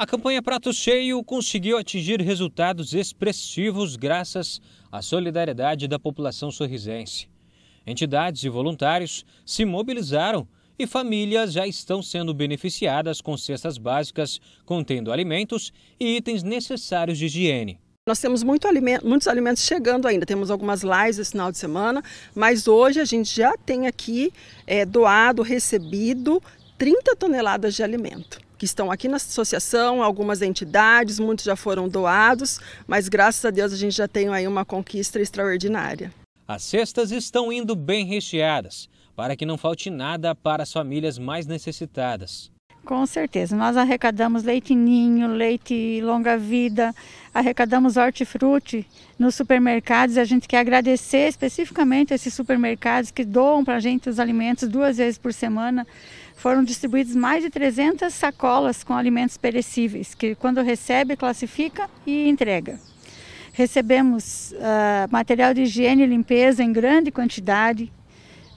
A campanha Prato Cheio conseguiu atingir resultados expressivos graças à solidariedade da população sorrisense. Entidades e voluntários se mobilizaram e famílias já estão sendo beneficiadas com cestas básicas contendo alimentos e itens necessários de higiene. Nós temos muito alimento, muitos alimentos chegando ainda, temos algumas lives esse final de semana, mas hoje a gente já tem aqui é, doado, recebido 30 toneladas de alimento que estão aqui na associação, algumas entidades, muitos já foram doados, mas graças a Deus a gente já tem aí uma conquista extraordinária. As cestas estão indo bem recheadas, para que não falte nada para as famílias mais necessitadas. Com certeza. Nós arrecadamos leite ninho, leite longa-vida, arrecadamos hortifruti nos supermercados. A gente quer agradecer especificamente esses supermercados que doam para a gente os alimentos duas vezes por semana. Foram distribuídos mais de 300 sacolas com alimentos perecíveis, que quando recebe, classifica e entrega. Recebemos uh, material de higiene e limpeza em grande quantidade,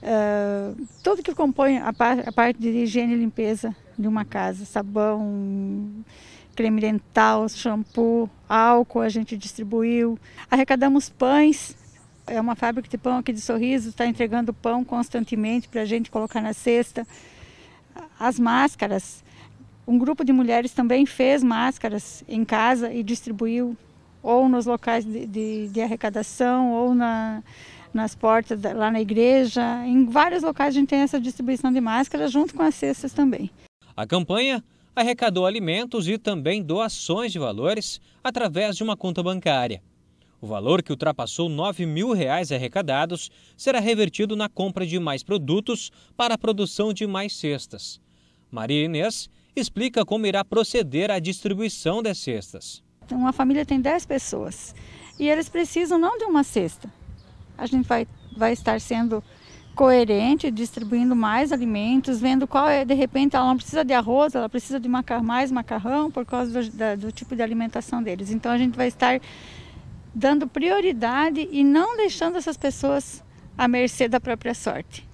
uh, tudo que compõe a, par a parte de higiene e limpeza de uma casa, sabão, creme dental, shampoo, álcool a gente distribuiu. Arrecadamos pães, é uma fábrica de pão aqui de Sorriso, está entregando pão constantemente para a gente colocar na cesta. As máscaras, um grupo de mulheres também fez máscaras em casa e distribuiu ou nos locais de, de, de arrecadação ou na, nas portas da, lá na igreja. Em vários locais a gente tem essa distribuição de máscaras junto com as cestas também. A campanha arrecadou alimentos e também doações de valores através de uma conta bancária. O valor que ultrapassou R$ 9 mil reais arrecadados será revertido na compra de mais produtos para a produção de mais cestas. Maria Inês explica como irá proceder a distribuição das cestas. Uma família tem 10 pessoas e eles precisam não de uma cesta. A gente vai, vai estar sendo coerente, distribuindo mais alimentos, vendo qual é, de repente, ela não precisa de arroz, ela precisa de macar, mais macarrão por causa do, da, do tipo de alimentação deles. Então a gente vai estar dando prioridade e não deixando essas pessoas à mercê da própria sorte.